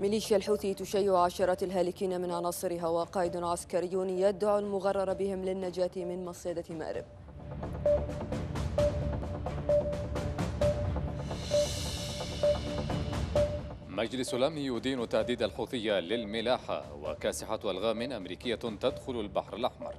ميليشيا الحوثي تشيع عشرات الهالكين من عناصرها وقائد عسكري يدعو المغرر بهم للنجاة من مصيدة مأرب مجلس الأمن يدين تهديد الحوثية للملاحة وكاسحة ألغام أمريكية تدخل البحر الأحمر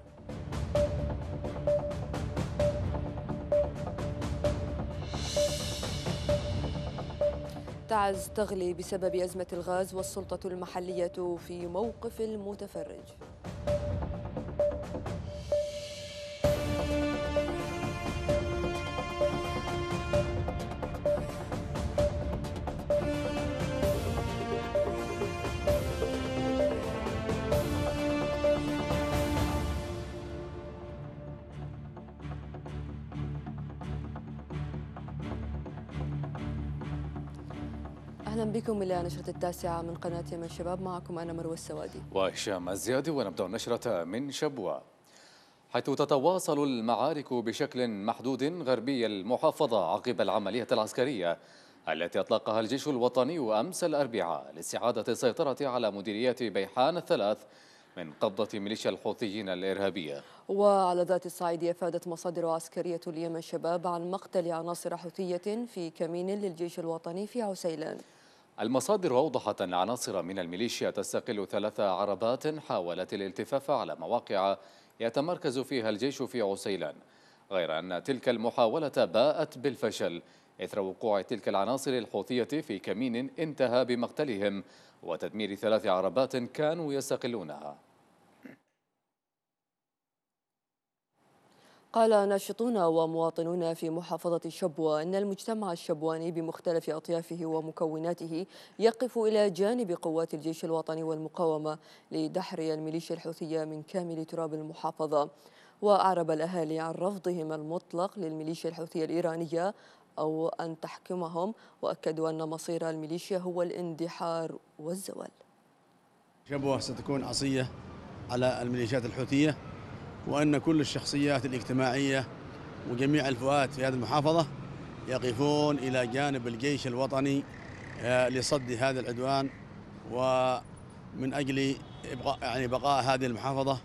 تعز تغلي بسبب أزمة الغاز والسلطة المحلية في موقف المتفرج أهلا بكم إلى نشرة التاسعة من قناة يمن شباب معكم أنا مروى السوادي وهشام الزيادي ونبدأ النشرة من شبوة حيث تتواصل المعارك بشكل محدود غربي المحافظة عقب العملية العسكرية التي أطلقها الجيش الوطني أمس الأربعاء لاستعادة السيطرة على مديريات بيحان الثلاث من قبضة ميليشيا الحوثيين الإرهابية وعلى ذات الصعيد أفادت مصادر عسكرية اليمن شباب عن مقتل عناصر حوثية في كمين للجيش الوطني في عسيلان المصادر أوضحت أن عناصر من الميليشيا تستقل ثلاث عربات حاولت الالتفاف على مواقع يتمركز فيها الجيش في عسيلان غير أن تلك المحاولة باءت بالفشل إثر وقوع تلك العناصر الحوثية في كمين انتهى بمقتلهم وتدمير ثلاث عربات كانوا يستقلونها قال ناشطون ومواطنون في محافظة شبوة أن المجتمع الشبواني بمختلف أطيافه ومكوناته يقف إلى جانب قوات الجيش الوطني والمقاومة لدحر الميليشيا الحوثية من كامل تراب المحافظة وأعرب الأهالي عن رفضهم المطلق للميليشيا الحوثية الإيرانية أو أن تحكمهم وأكدوا أن مصير الميليشيا هو الاندحار والزوال شبوة ستكون عصية على الميليشيات الحوثية وأن كل الشخصيات الاجتماعية وجميع الفئات في هذه المحافظة يقفون إلى جانب الجيش الوطني آه، لصد هذا العدوان ومن أجل إبقاء يعني بقاء هذه المحافظة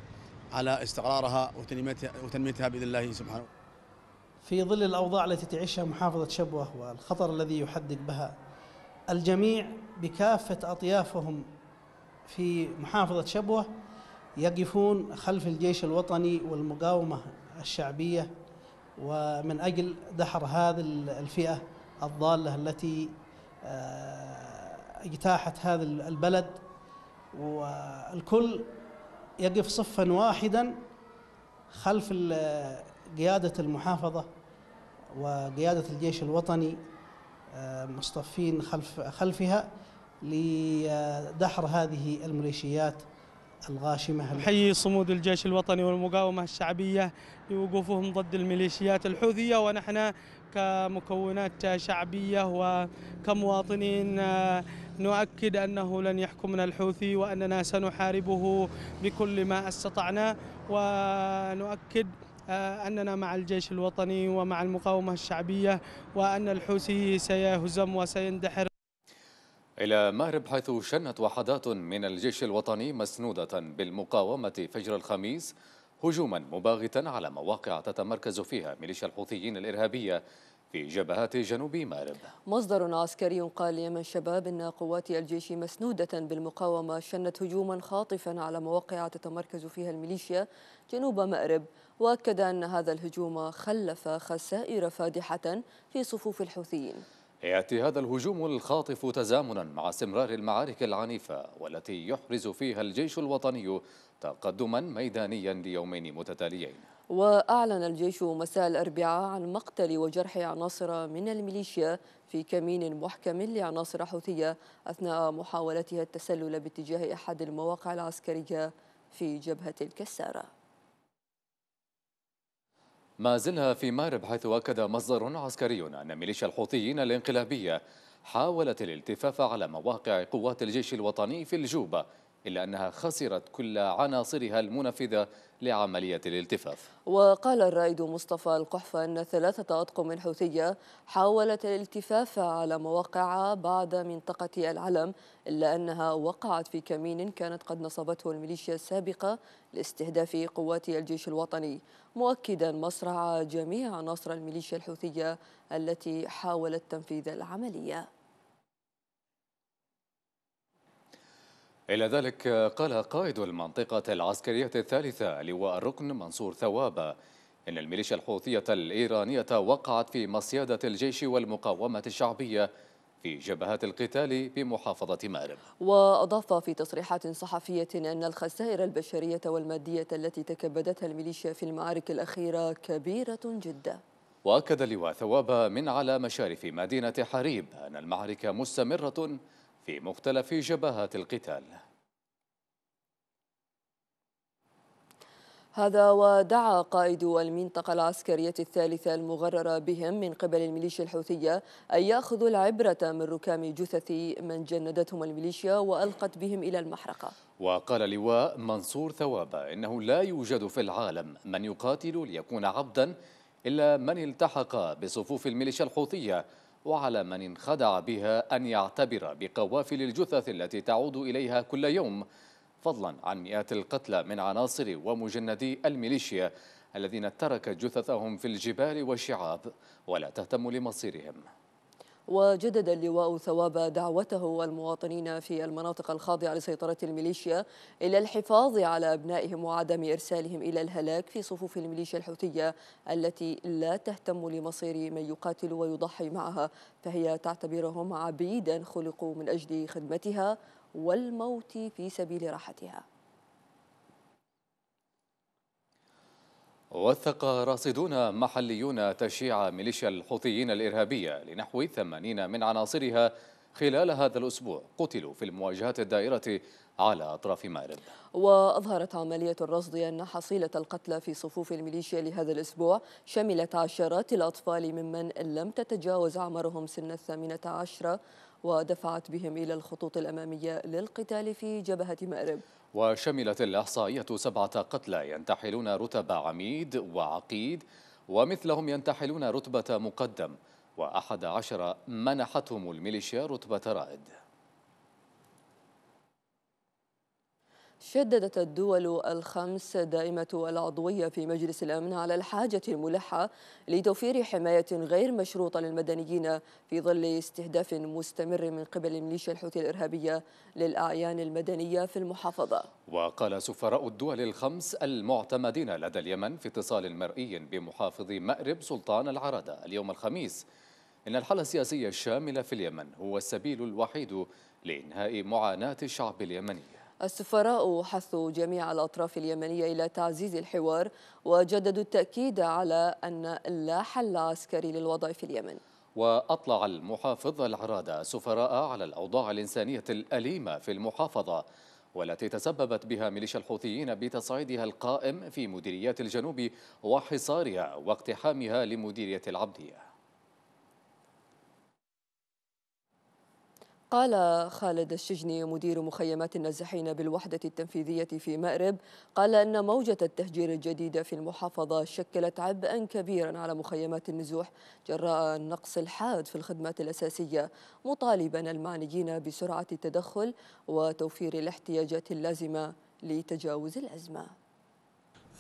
على استقرارها وتنميتها, وتنميتها بإذن الله سبحانه في ظل الأوضاع التي تعيشها محافظة شبوة والخطر الذي يحدد بها الجميع بكافة أطيافهم في محافظة شبوة يقفون خلف الجيش الوطني والمقاومة الشعبية ومن أجل دحر هذه الفئة الضالة التي آه، اجتاحت هذا البلد والكل يقف صفا واحدا خلف قيادة المحافظة وقيادة الجيش الوطني آه، مصطفين خلف خلفها لدحر هذه الميليشيات الغاشمة أحيي صمود الجيش الوطني والمقاومة الشعبية لوقوفهم ضد الميليشيات الحوثية ونحن كمكونات شعبية وكمواطنين آه، نؤكد أنه لن يحكمنا الحوثي وأننا سنحاربه بكل ما استطعنا ونؤكد آه، أننا مع الجيش الوطني ومع المقاومة الشعبية وأن الحوثي سيهزم وسيندحر إلى مأرب حيث شنت وحدات من الجيش الوطني مسنودة بالمقاومة فجر الخميس هجوما مباغتا على مواقع تتمركز فيها ميليشيا الحوثيين الإرهابية في جبهات جنوب مأرب مصدر عسكري قال يمن شباب أن قوات الجيش مسنودة بالمقاومة شنت هجوما خاطفا على مواقع تتمركز فيها الميليشيا جنوب مأرب وأكد أن هذا الهجوم خلف خسائر فادحة في صفوف الحوثيين يأتي هذا الهجوم الخاطف تزامنا مع استمرار المعارك العنيفة والتي يحرز فيها الجيش الوطني تقدما ميدانيا ليومين متتاليين وأعلن الجيش مساء الأربعاء عن مقتل وجرح عناصر من الميليشيا في كمين محكم لعناصر حوثية أثناء محاولتها التسلل باتجاه أحد المواقع العسكرية في جبهة الكسارة ما زلنا في مأرب حيث أكد مصدر عسكري أن ميليشيا الحوثيين الانقلابية حاولت الالتفاف على مواقع قوات الجيش الوطني في الجوبة إلا أنها خسرت كل عناصرها المنفذة لعملية الالتفاف وقال الرائد مصطفى القحفة أن ثلاثة أطقم حوثية حاولت الالتفاف على مواقع بعد منطقة العلم إلا أنها وقعت في كمين كانت قد نصبته الميليشيا السابقة لاستهداف قوات الجيش الوطني مؤكدا مصرع جميع عناصر الميليشيا الحوثية التي حاولت تنفيذ العملية إلى ذلك قال قائد المنطقة العسكرية الثالثة لواء الركن منصور ثواب إن الميليشيا الحوثية الإيرانية وقعت في مصيادة الجيش والمقاومة الشعبية في جبهات القتال بمحافظة مأرب وأضاف في تصريحات صحفية أن الخسائر البشرية والمادية التي تكبدتها الميليشيا في المعارك الأخيرة كبيرة جدا وأكد لواء ثواب من على مشارف مدينة حريب أن المعركة مستمرة في مختلف جبهات القتال هذا ودعا قائد المنطقة العسكرية الثالثة المغررة بهم من قبل الميليشيا الحوثية أن يأخذوا العبرة من ركام جثث من جندتهم الميليشيا وألقت بهم إلى المحرقة وقال لواء منصور ثوابة إنه لا يوجد في العالم من يقاتل ليكون عبدا إلا من التحق بصفوف الميليشيا الحوثية وعلى من انخدع بها أن يعتبر بقوافل الجثث التي تعود إليها كل يوم فضلا عن مئات القتلى من عناصر ومجندي الميليشيا الذين تركت جثثهم في الجبال والشعاب ولا تهتم لمصيرهم وجدد اللواء ثواب دعوته المواطنين في المناطق الخاضعة لسيطرة الميليشيا إلى الحفاظ على أبنائهم وعدم إرسالهم إلى الهلاك في صفوف الميليشيا الحوثية التي لا تهتم لمصير من يقاتل ويضحي معها فهي تعتبرهم عبيدا خلقوا من أجل خدمتها والموت في سبيل راحتها وثق راصدون محليون تشييع ميليشيا الحوثيين الإرهابية لنحو 80 من عناصرها خلال هذا الأسبوع قتلوا في المواجهات الدائرة على أطراف مأرب وأظهرت عملية الرصد أن حصيلة القتلى في صفوف الميليشيا لهذا الأسبوع شملت عشرات الأطفال ممن لم تتجاوز عمرهم سن الثامنة عشرة ودفعت بهم إلى الخطوط الأمامية للقتال في جبهة مأرب وشملت الإحصائية سبعة قتلى ينتحلون رتب عميد وعقيد ومثلهم ينتحلون رتبة مقدم وأحد عشر منحتهم الميليشيا رتبة رائد شددت الدول الخمس دائمة العضوية في مجلس الأمن على الحاجة الملحة لتوفير حماية غير مشروطة للمدنيين في ظل استهداف مستمر من قبل ميليشيا الحوثي الإرهابية للأعيان المدنية في المحافظة وقال سفراء الدول الخمس المعتمدين لدى اليمن في اتصال مرئي بمحافظ مأرب سلطان العرادة اليوم الخميس إن الحل السياسي الشامل في اليمن هو السبيل الوحيد لإنهاء معاناة الشعب اليمني السفراء حثوا جميع الأطراف اليمنية إلى تعزيز الحوار وجددوا التأكيد على أن لا حل عسكري للوضع في اليمن وأطلع المحافظ العرادة سفراء على الأوضاع الإنسانية الأليمة في المحافظة والتي تسببت بها ميليشيا الحوثيين بتصعيدها القائم في مديريات الجنوب وحصارها واقتحامها لمديرية العبدية قال خالد الشجني مدير مخيمات النازحين بالوحدة التنفيذية في مأرب قال أن موجة التهجير الجديدة في المحافظة شكلت عبئا كبيرا على مخيمات النزوح جراء النقص الحاد في الخدمات الأساسية مطالبا المعنيين بسرعة التدخل وتوفير الاحتياجات اللازمة لتجاوز الأزمة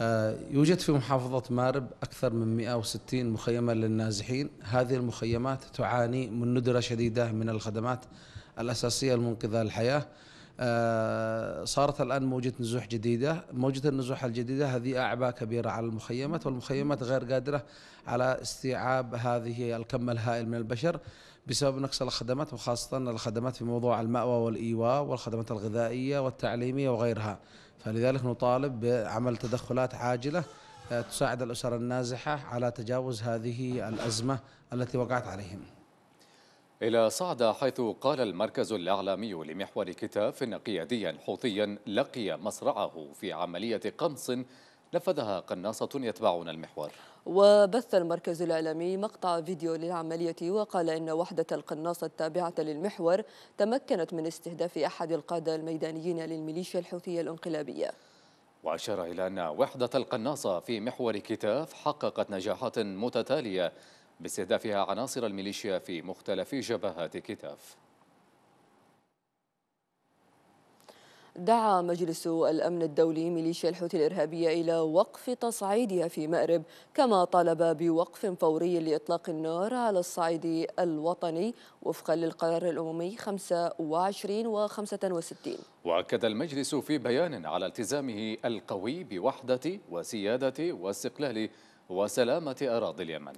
آه، يوجد في محافظة مارب أكثر من 160 مخيما للنازحين هذه المخيمات تعاني من ندرة شديدة من الخدمات الأساسية المنقذة للحياة آه، صارت الآن موجة نزوح جديدة موجة النزوح الجديدة هذه أعباء كبيرة على المخيمات والمخيمات غير قادرة على استيعاب هذه الكم الهائل من البشر بسبب نقص الخدمات وخاصة الخدمات في موضوع المأوى والإيواء والخدمات الغذائية والتعليمية وغيرها فلذلك نطالب بعمل تدخلات عاجلة آه، تساعد الأسر النازحة على تجاوز هذه الأزمة التي وقعت عليهم إلى صعدة حيث قال المركز الإعلامي لمحور كتاف إن قياديا حوثيا لقي مصرعه في عملية قنص نفذها قناصة يتبعون المحور وبث المركز الإعلامي مقطع فيديو للعملية وقال إن وحدة القناصة التابعة للمحور تمكنت من استهداف أحد القادة الميدانيين للميليشيا الحوثية الانقلابية وأشار إلى أن وحدة القناصة في محور كتاف حققت نجاحات متتالية باستهدافها عناصر الميليشيا في مختلف جبهات كتاف دعا مجلس الأمن الدولي ميليشيا الحوثي الإرهابية إلى وقف تصعيدها في مأرب كما طالب بوقف فوري لإطلاق النار على الصعيد الوطني وفقا للقرار الأممي 25 و 65 وأكد المجلس في بيان على التزامه القوي بوحدة وسيادة واستقلال وسلامة أراضي اليمن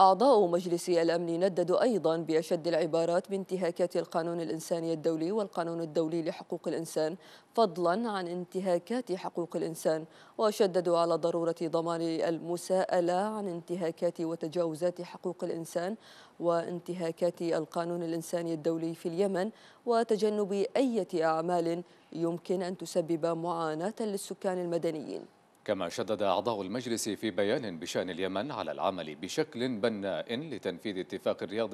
أعضاء مجلس الأمن نددوا أيضا بأشد العبارات بانتهاكات القانون الإنساني الدولي والقانون الدولي لحقوق الإنسان فضلا عن انتهاكات حقوق الإنسان وشددوا على ضرورة ضمان المساءلة عن انتهاكات وتجاوزات حقوق الإنسان وانتهاكات القانون الإنساني الدولي في اليمن وتجنب أي أعمال يمكن أن تسبب معاناة للسكان المدنيين كما شدد أعضاء المجلس في بيان بشأن اليمن على العمل بشكل بناء لتنفيذ اتفاق الرياض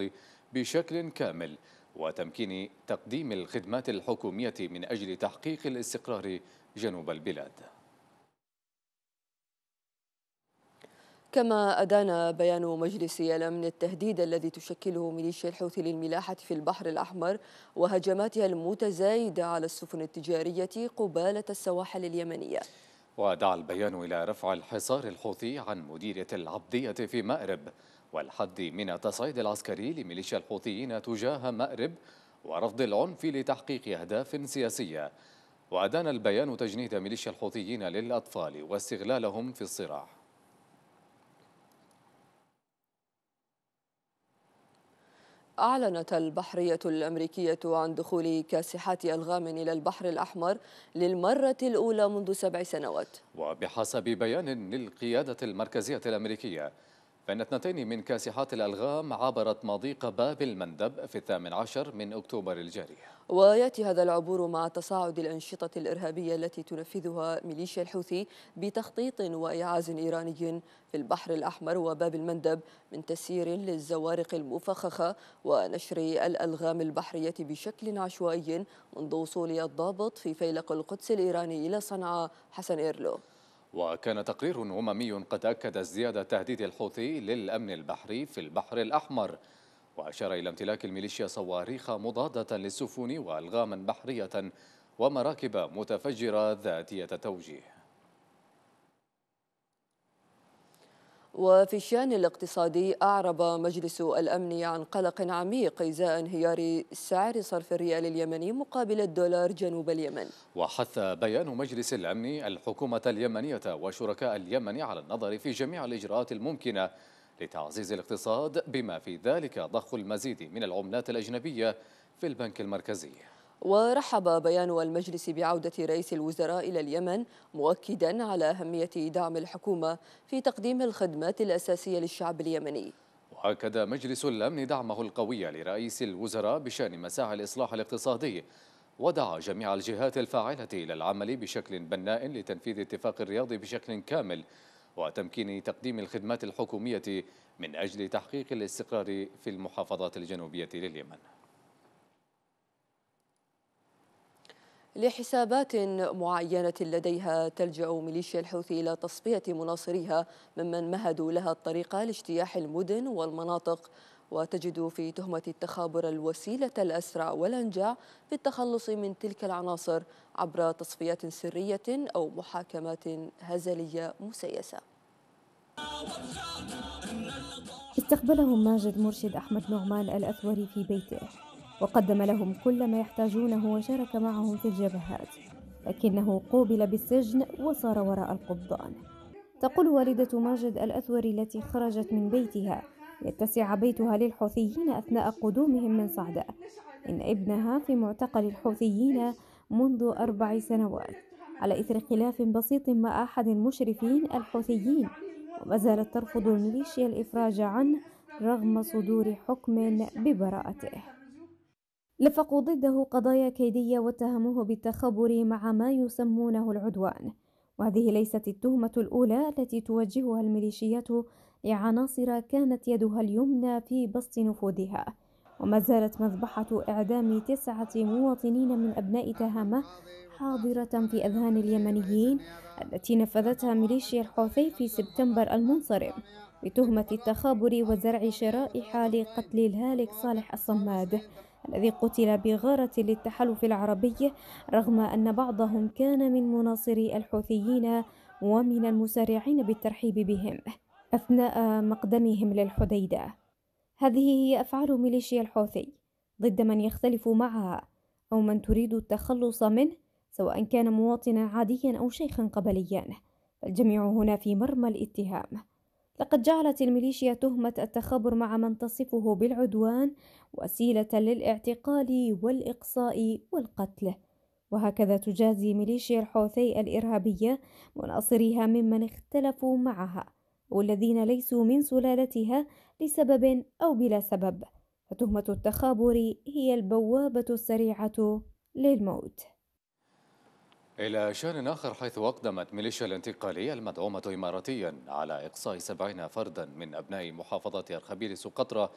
بشكل كامل وتمكين تقديم الخدمات الحكومية من أجل تحقيق الاستقرار جنوب البلاد كما أدان بيان مجلس الأمن التهديد الذي تشكله ميليشيا الحوثي للملاحة في البحر الأحمر وهجماتها المتزايدة على السفن التجارية قبالة السواحل اليمنية ودعا البيان إلى رفع الحصار الحوثي عن مديرية العبدية في مأرب والحد من التصعيد العسكري لميليشيا الحوثيين تجاه مأرب ورفض العنف لتحقيق أهداف سياسية وأدان البيان تجنيد ميليشيا الحوثيين للأطفال واستغلالهم في الصراع أعلنت البحرية الأمريكية عن دخول كاسحات ألغام إلى البحر الأحمر للمرة الأولى منذ سبع سنوات وبحسب بيان للقيادة المركزية الأمريكية فإن اثنتين من كاسحات الألغام عبرت مضيق باب المندب في الثامن عشر من أكتوبر الجاري ويأتي هذا العبور مع تصاعد الأنشطة الإرهابية التي تنفذها ميليشيا الحوثي بتخطيط وإعاز إيراني في البحر الأحمر وباب المندب من تسيير للزوارق المفخخة ونشر الألغام البحرية بشكل عشوائي منذ وصول الضابط في فيلق القدس الإيراني إلى صنعاء حسن إيرلو وكان تقرير أممي قد أكد ازدياد تهديد الحوثي للأمن البحري في البحر الأحمر وأشار إلى امتلاك الميليشيا صواريخ مضادة للسفن وألغاما بحرية ومراكب متفجرة ذاتية توجيه وفي الشان الاقتصادي أعرب مجلس الأمن عن قلق عميق إزاء انهيار سعر صرف الريال اليمني مقابل الدولار جنوب اليمن وحث بيان مجلس الأمن الحكومة اليمنية وشركاء اليمن على النظر في جميع الإجراءات الممكنة لتعزيز الاقتصاد بما في ذلك ضخ المزيد من العملات الأجنبية في البنك المركزي ورحب بيان المجلس بعودة رئيس الوزراء إلى اليمن مؤكدا على أهمية دعم الحكومة في تقديم الخدمات الأساسية للشعب اليمني وأكد مجلس الأمن دعمه القوي لرئيس الوزراء بشأن مساعي الإصلاح الاقتصادي ودعا جميع الجهات الفاعلة إلى العمل بشكل بناء لتنفيذ اتفاق الرياض بشكل كامل وتمكين تقديم الخدمات الحكومية من أجل تحقيق الاستقرار في المحافظات الجنوبية لليمن لحسابات معينة لديها تلجأ ميليشيا الحوثي إلى تصفية مناصريها ممن مهدوا لها الطريق لاجتياح المدن والمناطق وتجد في تهمة التخابر الوسيلة الأسرع والأنجع في التخلص من تلك العناصر عبر تصفيات سرية أو محاكمات هزلية مسيسة استقبلهم ماجد مرشد أحمد نعمان الأثوري في بيته وقدم لهم كل ما يحتاجونه وشارك معهم في الجبهات لكنه قوبل بالسجن وصار وراء القبضان تقول والدة ماجد الأثوري التي خرجت من بيتها يتسع بيتها للحوثيين أثناء قدومهم من صعدة إن ابنها في معتقل الحوثيين منذ أربع سنوات على إثر خلاف بسيط مع أحد المشرفين الحوثيين وما زالت ترفض الميليشيا الإفراج عنه رغم صدور حكم ببراءته لفقوا ضده قضايا كيدية واتهموه بالتخبر مع ما يسمونه العدوان وهذه ليست التهمة الأولى التي توجهها الميليشيات لعناصر كانت يدها اليمنى في بسط نفوذها وما زالت مذبحة إعدام تسعة مواطنين من أبناء تهامة حاضرة في أذهان اليمنيين التي نفذتها ميليشيا الحوثي في سبتمبر المنصرم بتهمة التخابر وزرع شرائح لقتل الهالك صالح الصماد الذي قتل بغارة للتحالف العربي رغم أن بعضهم كان من مناصري الحوثيين ومن المسارعين بالترحيب بهم أثناء مقدمهم للحديدة هذه هي أفعال ميليشيا الحوثي ضد من يختلف معها أو من تريد التخلص منه سواء كان مواطنا عاديا أو شيخا قبليا فالجميع هنا في مرمى الاتهام لقد جعلت الميليشيا تهمة التخابر مع من تصفه بالعدوان وسيلة للاعتقال والإقصاء والقتل وهكذا تجازي ميليشيا الحوثي الإرهابية مناصريها ممن اختلفوا معها والذين ليسوا من سلالتها لسبب أو بلا سبب فتهمة التخابر هي البوابة السريعة للموت إلى شأن آخر حيث أقدمت ميليشيا الانتقالية المدعومة إماراتيا على إقصاء سبعين فردا من أبناء محافظة أرخبيل سقطرى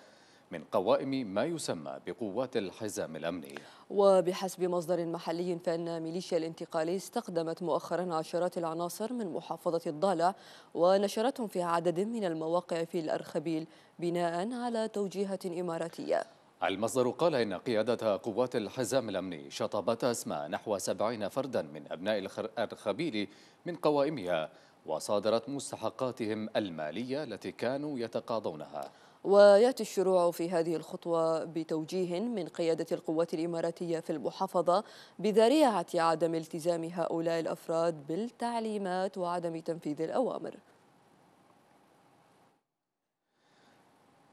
من قوائم ما يسمى بقوات الحزام الأمني وبحسب مصدر محلي فإن ميليشيا الانتقالي استخدمت مؤخرا عشرات العناصر من محافظة الضالع ونشرتهم في عدد من المواقع في الأرخبيل بناء على توجيهات إماراتية المصدر قال إن قيادة قوات الحزام الأمني شطبت أسماء نحو سبعين فردا من أبناء الخبيل من قوائمها وصادرت مستحقاتهم المالية التي كانوا يتقاضونها وياتي الشروع في هذه الخطوه بتوجيه من قياده القوات الاماراتيه في المحافظه بذريعه عدم التزام هؤلاء الافراد بالتعليمات وعدم تنفيذ الاوامر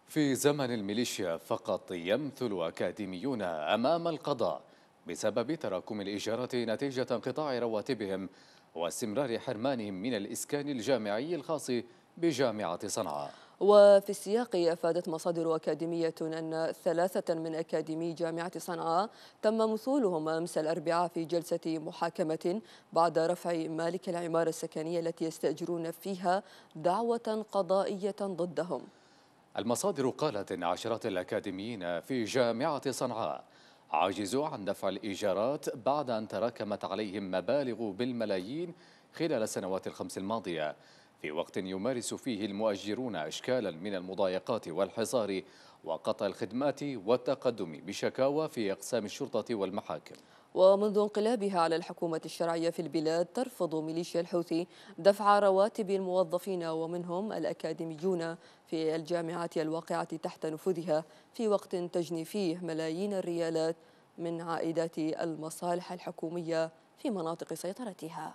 في زمن الميليشيا فقط يمثل أكاديميون أمام القضاء بسبب تراكم الإجارة نتيجة انقطاع رواتبهم واستمرار حرمانهم من الإسكان الجامعي الخاص بجامعة صنعاء وفي السياق أفادت مصادر أكاديمية أن ثلاثة من أكاديمي جامعة صنعاء تم مثولهم أمس الأربعاء في جلسة محاكمة بعد رفع مالك العمارة السكنية التي يستأجرون فيها دعوة قضائية ضدهم المصادر قالت إن عشرات الأكاديميين في جامعة صنعاء عجزوا عن دفع الإيجارات بعد أن تراكمت عليهم مبالغ بالملايين خلال السنوات الخمس الماضية في وقت يمارس فيه المؤجرون أشكالا من المضايقات والحصار وقطع الخدمات والتقدم بشكاوى في أقسام الشرطة والمحاكم ومنذ انقلابها على الحكومة الشرعية في البلاد ترفض ميليشيا الحوثي دفع رواتب الموظفين ومنهم الأكاديميون في الجامعات الواقعة تحت نفوذها في وقت تجني فيه ملايين الريالات من عائدات المصالح الحكومية في مناطق سيطرتها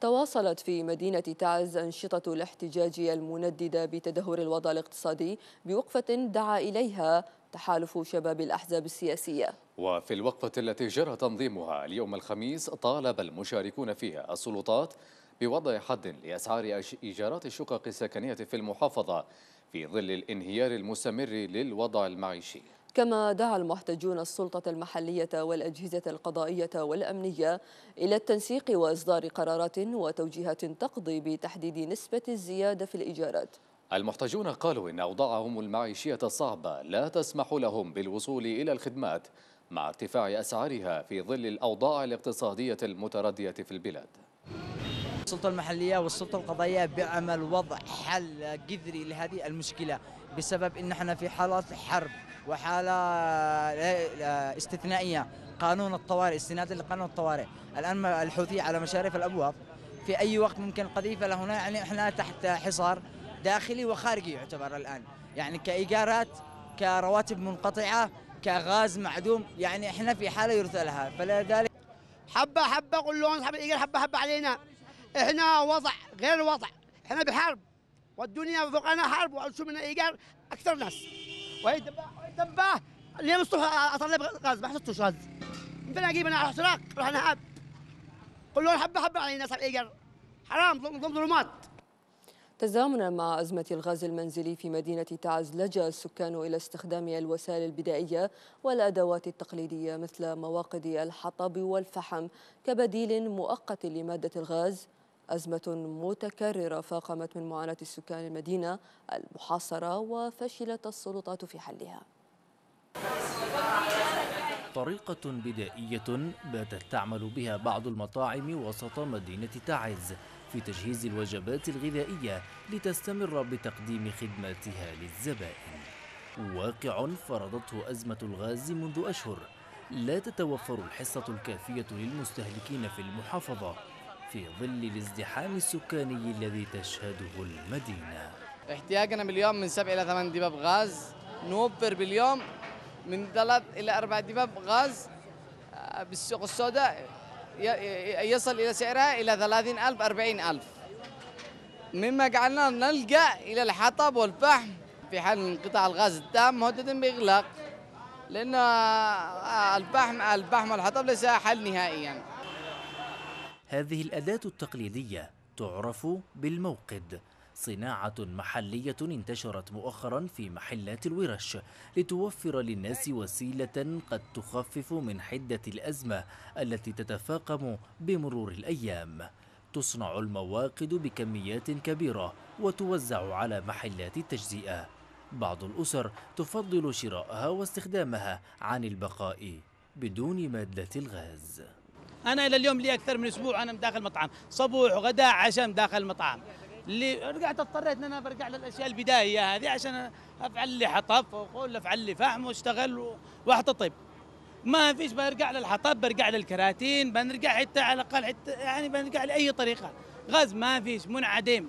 تواصلت في مدينة تعز أنشطة الاحتجاج المنددة بتدهور الوضع الاقتصادي بوقفة دعا إليها تحالف شباب الأحزاب السياسية وفي الوقفة التي جرى تنظيمها اليوم الخميس طالب المشاركون فيها السلطات بوضع حد لأسعار إيجارات الشقق السكنية في المحافظة في ظل الانهيار المستمر للوضع المعيشي كما دعا المحتجون السلطة المحلية والأجهزة القضائية والأمنية إلى التنسيق وإصدار قرارات وتوجيهات تقضي بتحديد نسبة الزيادة في الإيجارات المحتجون قالوا إن أوضاعهم المعيشية الصعبة لا تسمح لهم بالوصول إلى الخدمات مع ارتفاع أسعارها في ظل الأوضاع الاقتصادية المتردية في البلاد السلطة المحلية والسلطة القضائية بعمل وضع حل جذري لهذه المشكلة بسبب إن احنا في حالة حرب وحاله استثنائيه قانون الطوارئ استنادا لقانون الطوارئ الان الحوثي على مشارف الابواب في اي وقت ممكن قذيفه لهنا يعني احنا تحت حصار داخلي وخارجي يعتبر الان يعني كايجارات كرواتب منقطعه كغاز معدوم يعني احنا في حاله يرثى لها فلذلك حبه حبه قول لهم الايجار حبه حبه علينا احنا وضع غير الوضع احنا بحرب والدنيا فوقنا حرب وعشوا من ايجار اكثر ناس وهي دبه اليوم الصبح اصلي غاز ما حصلتوش غاز فين اجيب انا احتراق روح انا حاب قول له حبه حبه علينا يعني صار ايجر حرام ظلم ظلمات تزامنا مع أزمة الغاز المنزلي في مدينة تعز لجأ السكان إلى استخدام الوسائل البدائية والأدوات التقليدية مثل مواقد الحطب والفحم كبديل مؤقت لمادة الغاز أزمة متكررة فاقمت من معاناة السكان المدينة المحاصرة وفشلت السلطات في حلها طريقة بدائية باتت تعمل بها بعض المطاعم وسط مدينة تعز في تجهيز الوجبات الغذائية لتستمر بتقديم خدماتها للزبائن واقع فرضته أزمة الغاز منذ أشهر لا تتوفر الحصة الكافية للمستهلكين في المحافظة في ظل الازدحام السكاني الذي تشهده المدينة احتياجنا باليوم من 7 إلى 8 دباب غاز نوفر باليوم من ثلاث إلى أربع دباب غاز آه، بالسوق السوداء يصل إلى سعرها إلى 30000 40000 مما جعلنا نلجأ إلى الحطب والفحم في حال انقطاع الغاز التام مهددا بإغلاق لأن آه، الفحم الفحم والحطب ليس حل نهائيا هذه الأداة التقليدية تعرف بالموقد صناعة محلية انتشرت مؤخرا في محلات الورش لتوفر للناس وسيلة قد تخفف من حدة الأزمة التي تتفاقم بمرور الأيام تصنع المواقد بكميات كبيرة وتوزع على محلات التجزئة بعض الأسر تفضل شراءها واستخدامها عن البقاء بدون مادة الغاز أنا إلى اليوم لي أكثر من أسبوع أنا داخل مطعم صبوح وغداء عشان داخل مطعم اللي رجعت اضطريت ان انا برجع للاشياء البدائيه هذه عشان افعل لي حطب واقول افعل لي فحم واشتغل واحتطب ما فيش برجع للحطب برجع للكراتين بنرجع حتى على الاقل حتى يعني بنرجع لاي طريقه غاز ما فيش منعدم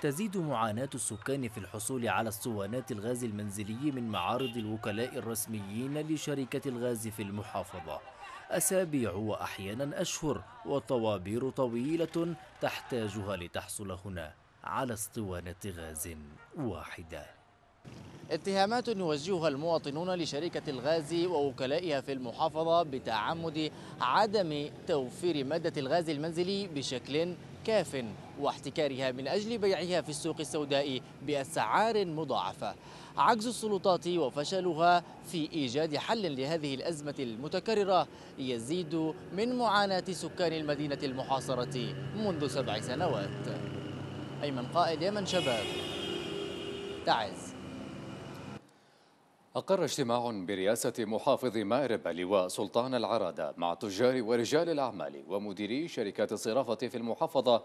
تزيد معاناة السكان في الحصول على اسطوانات الغاز المنزلي من معارض الوكلاء الرسميين لشركة الغاز في المحافظة أسابيع وأحيانا أشهر وطوابير طويلة تحتاجها لتحصل هنا على اسطوانة غاز واحدة اتهامات يوجهها المواطنون لشركة الغاز ووكلائها في المحافظة بتعمد عدم توفير مادة الغاز المنزلي بشكل كاف واحتكارها من أجل بيعها في السوق السوداء بأسعار مضاعفة عجز السلطات وفشلها في إيجاد حل لهذه الأزمة المتكررة يزيد من معاناة سكان المدينة المحاصرة منذ سبع سنوات أيمن قائد يمن شباب تعز أقر اجتماع برئاسة محافظ مأرب لواء سلطان العرادة مع تجار ورجال الأعمال ومديري شركات الصرافة في المحافظة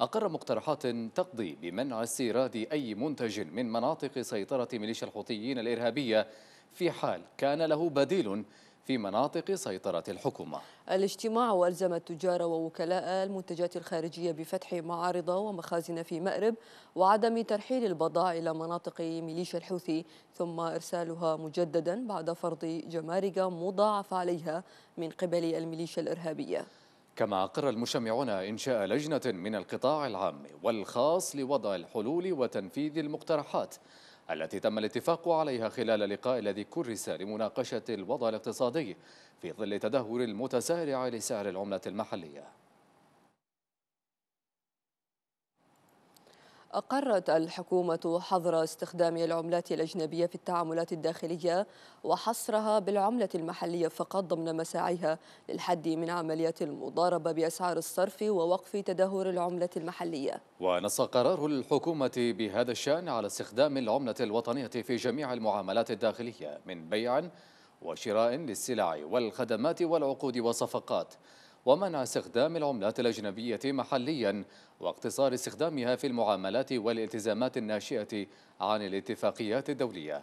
أقر مقترحات تقضي بمنع استيراد أي منتج من مناطق سيطرة ميليشيا الحوثيين الإرهابية في حال كان له بديل في مناطق سيطرة الحكومة الاجتماع ألزم التجار ووكلاء المنتجات الخارجية بفتح معارض ومخازن في مأرب وعدم ترحيل البضائع إلى مناطق ميليشيا الحوثي ثم إرسالها مجددا بعد فرض جمارك مضاعفة عليها من قبل الميليشيا الإرهابية كما أقر المشمعون إنشاء لجنة من القطاع العام والخاص لوضع الحلول وتنفيذ المقترحات التي تم الاتفاق عليها خلال اللقاء الذي كرس لمناقشة الوضع الاقتصادي في ظل تدهور المتسارع لسعر العملة المحلية أقرت الحكومة حظر استخدام العملات الأجنبية في التعاملات الداخلية وحصرها بالعملة المحلية فقط ضمن مساعيها للحد من عمليات المضاربة بأسعار الصرف ووقف تدهور العملة المحلية ونص قرار الحكومة بهذا الشأن على استخدام العملة الوطنية في جميع المعاملات الداخلية من بيع وشراء للسلع والخدمات والعقود والصفقات ومنع استخدام العملات الأجنبية محليا واقتصار استخدامها في المعاملات والالتزامات الناشئة عن الاتفاقيات الدولية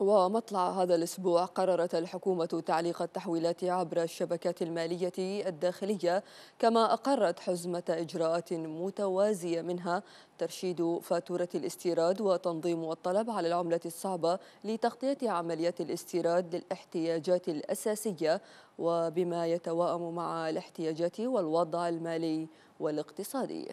ومطلع هذا الأسبوع قررت الحكومة تعليق التحويلات عبر الشبكات المالية الداخلية كما أقرت حزمة إجراءات متوازية منها ترشيد فاتورة الاستيراد وتنظيم الطلب على العملة الصعبة لتغطية عمليات الاستيراد للاحتياجات الأساسية وبما يتواءم مع الاحتياجات والوضع المالي والاقتصادي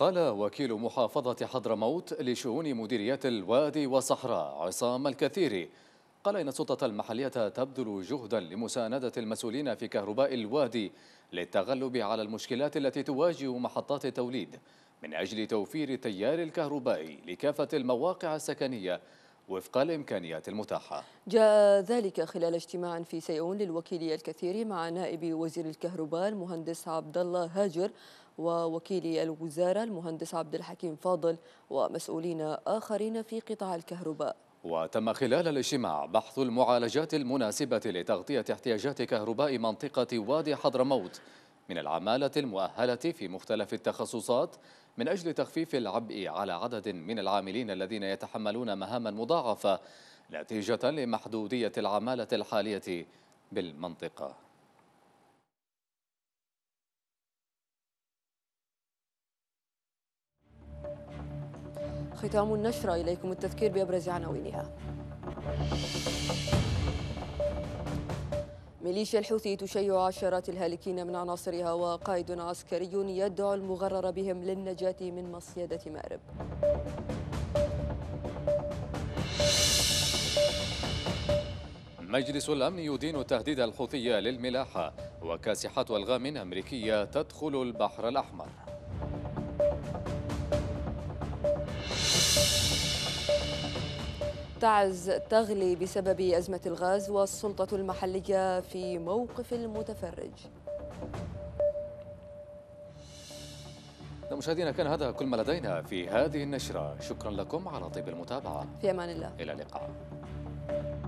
قال وكيل محافظة حضرموت لشؤون مديريات الوادي والصحراء عصام الكثيري قال إن السلطة المحلية تبذل جهدا لمساندة المسؤولين في كهرباء الوادي للتغلب على المشكلات التي تواجه محطات التوليد من أجل توفير التيار الكهربائي لكافة المواقع السكنية وفق الإمكانيات المتاحة جاء ذلك خلال اجتماع في سيئون للوكيل الكثير مع نائب وزير الكهرباء المهندس عبد الله هاجر ووكيل الوزارة المهندس عبد الحكيم فاضل ومسؤولين آخرين في قطاع الكهرباء وتم خلال الاجتماع بحث المعالجات المناسبة لتغطية احتياجات كهرباء منطقة وادي حضرموت من العمالة المؤهلة في مختلف التخصصات من أجل تخفيف العبء على عدد من العاملين الذين يتحملون مهاما مضاعفة نتيجة لمحدودية العمالة الحالية بالمنطقة ختام النشرة إليكم التذكير بأبرز عناوينها ميليشيا الحوثي تشيع عشرات الهالكين من عناصرها وقائد عسكري يدعو المغرر بهم للنجاة من مصيدة مأرب مجلس الأمن يدين تهديد الحوثية للملاحة وكاسحات ألغام أمريكية تدخل البحر الأحمر تعز تغلي بسبب أزمة الغاز والسلطة المحلية في موقف المتفرج مشاهدينا كان هذا كل ما لدينا في هذه النشرة شكرا لكم على طيب المتابعة في أمان الله إلى اللقاء